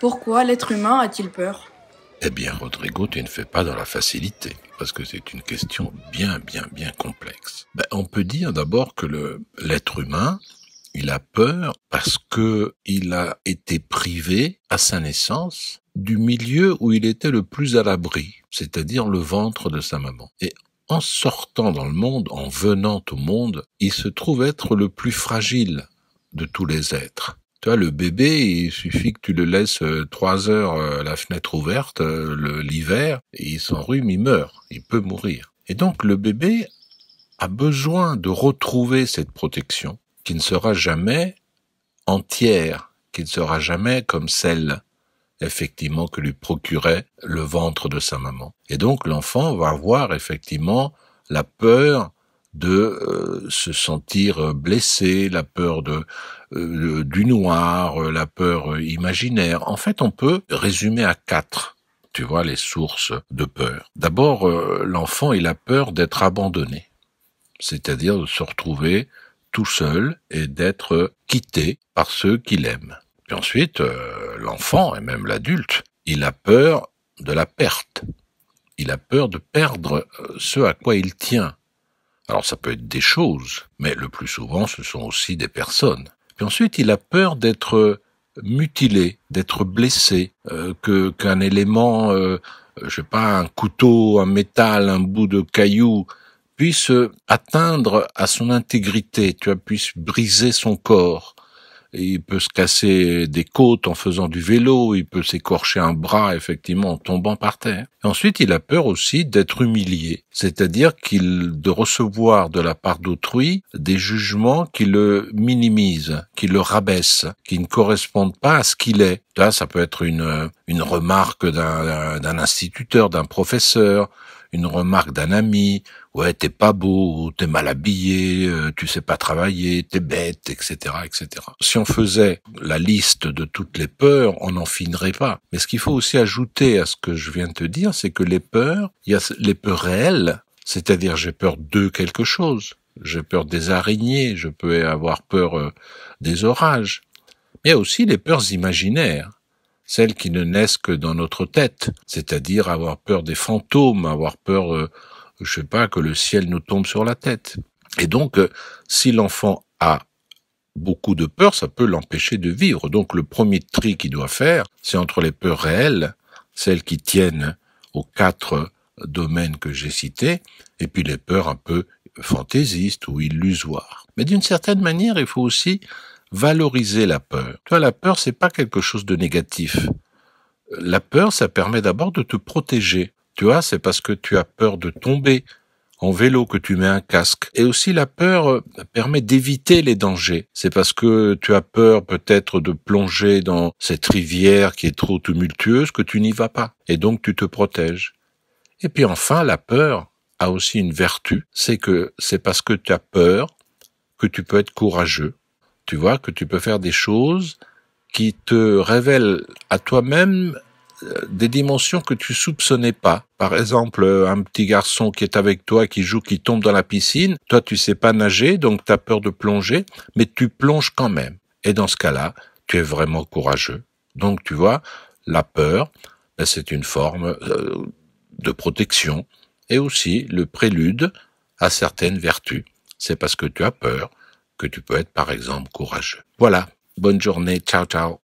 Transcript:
Pourquoi l'être humain a-t-il peur Eh bien, Rodrigo, tu ne fais pas dans la facilité, parce que c'est une question bien, bien, bien complexe. Ben, on peut dire d'abord que l'être humain, il a peur parce que il a été privé à sa naissance du milieu où il était le plus à l'abri, c'est-à-dire le ventre de sa maman. Et en sortant dans le monde, en venant au monde, il se trouve être le plus fragile de tous les êtres. Tu le bébé, il suffit que tu le laisses euh, trois heures à euh, la fenêtre ouverte euh, l'hiver, et il s'enrhume, il meurt, il peut mourir. Et donc le bébé a besoin de retrouver cette protection qui ne sera jamais entière, qui ne sera jamais comme celle effectivement que lui procurait le ventre de sa maman. Et donc l'enfant va avoir effectivement la peur de euh, se sentir euh, blessé, la peur de, euh, du noir, la peur imaginaire. En fait, on peut résumer à quatre tu vois, les sources de peur. D'abord, l'enfant, il a peur d'être abandonné, c'est-à-dire de se retrouver tout seul et d'être quitté par ceux qu'il aime. Puis ensuite, l'enfant, et même l'adulte, il a peur de la perte. Il a peur de perdre ce à quoi il tient. Alors ça peut être des choses, mais le plus souvent ce sont aussi des personnes. Puis ensuite, il a peur d'être euh, mutilé, d'être blessé, euh, que qu'un élément, euh, je sais pas, un couteau, un métal, un bout de caillou puisse atteindre à son intégrité, tu puisse briser son corps il peut se casser des côtes en faisant du vélo, il peut s'écorcher un bras effectivement en tombant par terre. ensuite, il a peur aussi d'être humilié, c'est-à-dire qu'il de recevoir de la part d'autrui des jugements qui le minimisent, qui le rabaissent, qui ne correspondent pas à ce qu'il est. Là, ça peut être une une remarque d'un instituteur, d'un professeur, une remarque d'un ami, ouais t'es pas beau, t'es mal habillé, euh, tu sais pas travailler, t'es bête, etc., etc. Si on faisait la liste de toutes les peurs, on n'en finirait pas. Mais ce qu'il faut aussi ajouter à ce que je viens de te dire, c'est que les peurs, il y a les peurs réelles, c'est-à-dire j'ai peur de quelque chose, j'ai peur des araignées, je peux avoir peur euh, des orages. Mais il y a aussi les peurs imaginaires celles qui ne naissent que dans notre tête, c'est-à-dire avoir peur des fantômes, avoir peur, euh, je sais pas, que le ciel nous tombe sur la tête. Et donc, euh, si l'enfant a beaucoup de peur, ça peut l'empêcher de vivre. Donc, le premier tri qu'il doit faire, c'est entre les peurs réelles, celles qui tiennent aux quatre euh, domaines que j'ai cités, et puis les peurs un peu fantaisistes ou illusoires. Mais d'une certaine manière, il faut aussi valoriser la peur. Toi, la peur, c'est pas quelque chose de négatif. La peur, ça permet d'abord de te protéger. Tu vois, c'est parce que tu as peur de tomber en vélo que tu mets un casque. Et aussi la peur euh, permet d'éviter les dangers. C'est parce que tu as peur peut-être de plonger dans cette rivière qui est trop tumultueuse que tu n'y vas pas. Et donc tu te protèges. Et puis enfin, la peur a aussi une vertu. C'est que c'est parce que tu as peur que tu peux être courageux. Tu vois que tu peux faire des choses qui te révèlent à toi-même euh, des dimensions que tu soupçonnais pas. Par exemple, euh, un petit garçon qui est avec toi, qui joue, qui tombe dans la piscine. Toi, tu sais pas nager, donc tu as peur de plonger, mais tu plonges quand même. Et dans ce cas-là, tu es vraiment courageux. Donc, tu vois, la peur, ben, c'est une forme euh, de protection et aussi le prélude à certaines vertus. C'est parce que tu as peur que tu peux être par exemple courageux. Voilà, bonne journée, ciao ciao.